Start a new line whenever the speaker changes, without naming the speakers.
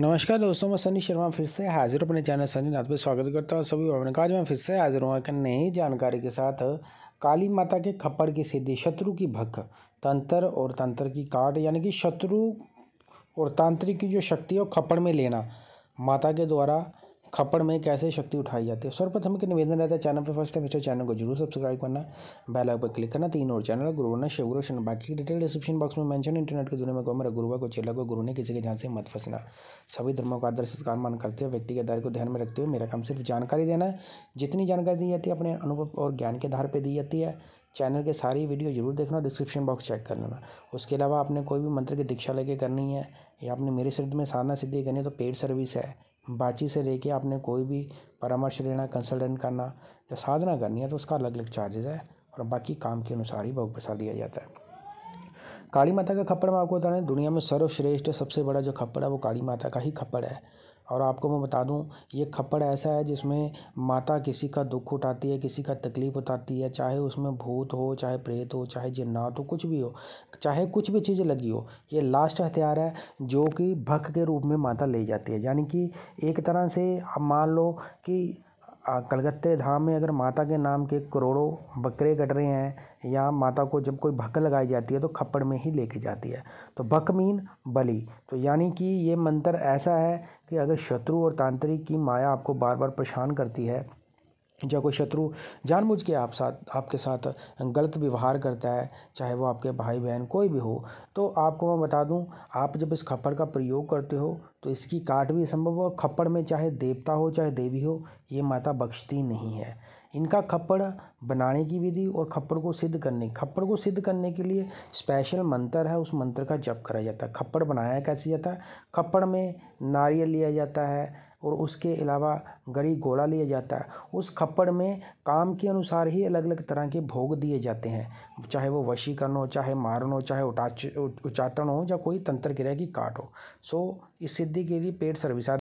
नमस्कार दोस्तों मैं सनी शर्मा फिर से हाजिर अपने चैनल सनी नाथ पर स्वागत करता हूँ सभी भवन आज मैं फिर से हाजिर हूँ एक नई जानकारी के साथ काली माता के खप्पड़ की सिद्धि शत्रु की भक् तंत्र और तंत्र की काट यानी कि शत्रु और तांत्रिक की जो शक्ति है वो खप्पड़ में लेना माता के द्वारा खपड़ में कैसे शक्ति उठाई जाती है सर्वप्रथम के निवेदन रहता है चैनल पर फर्स्ट टाइम इस चैनल को जरूर सब्सक्राइब करना बेल आइकन पर क्लिक करना तीन और चैनल गुरु ना गुरु शन बाकी डिटेल डिस्क्रिप्शन बॉक्स में मेंशन इंटरनेट के दुनिया में मेरा गुरुआ को चेला को गुरु ने किसी के जहाँ से मत फंसना सभी धर्मों का आदर सत्कार मान करते हुए व्यक्ति के आधार को ध्यान में रखते हुए मेरा काम सिर्फ जानकारी देना है जितनी जानकारी दी जाती है अपने अनुभव और ज्ञान के आधार पर दी जाती है चैनल के सारी वीडियो जरूर देखना डिस्क्रिप्शन बॉक्स चेक कर लेना उसके अलावा आपने कोई भी मंत्र की दीक्षा लेके करनी है या आपने मेरे सिद्ध में साधना सिद्धि करनी है तो पेड सर्विस है बातचीत से लेके आपने कोई भी परामर्श लेना कंसल्टेंट करना या साधना करनी है तो उसका अलग अलग चार्जेस है और बाकी काम के अनुसार ही बहुत पैसा दिया जाता है काली माता का खप्पड़ मैं आपको बता रहे हैं दुनिया में सर्वश्रेष्ठ सबसे बड़ा जो खप्पड़ है वो काली माता का ही खप्पड़ है और आपको मैं बता दूं ये खप्पड़ ऐसा है जिसमें माता किसी का दुख उठाती है किसी का तकलीफ़ उठाती है चाहे उसमें भूत हो चाहे प्रेत हो चाहे जिन्नात हो कुछ भी हो चाहे कुछ भी चीज़ लगी हो ये लास्ट हथियार है जो कि भक्त के रूप में माता ले जाती है यानी कि एक तरह से मान लो कि कलकत्ते धाम में अगर माता के नाम के करोड़ों बकरे कट रहे हैं या माता को जब कोई भक लगाई जाती है तो खप्पड़ में ही लेके जाती है तो बक मीन बलि तो यानी कि ये मंत्र ऐसा है कि अगर शत्रु और तांत्रिक की माया आपको बार बार परेशान करती है जब कोई शत्रु जानबूझ के आप साथ आपके साथ गलत व्यवहार करता है चाहे वो आपके भाई बहन कोई भी हो तो आपको मैं बता दूं आप जब इस खप्पड़ का प्रयोग करते हो तो इसकी काट भी संभव हो और खप्पड़ में चाहे देवता हो चाहे देवी हो ये माता बख्शती नहीं है इनका खप्पड़ बनाने की विधि और खप्पड़ को सिद्ध करने खप्पड़ को सिद्ध करने के लिए स्पेशल मंत्र है उस मंत्र का जप कराया जाता है खप्पड़ बनाया कैसे जाता है खप्पड़ में नारियल लिया जाता है और उसके अलावा गरी गोला लिया जाता है उस खप्पड़ में काम के अनुसार ही अलग अलग तरह के भोग दिए जाते हैं चाहे वो वशीकरण हो चाहे मारन हो चाहे उटाच उचाटन हो या कोई तंत्र क्रिया की काट हो सो इस सिद्धि के लिए पेड सर्विस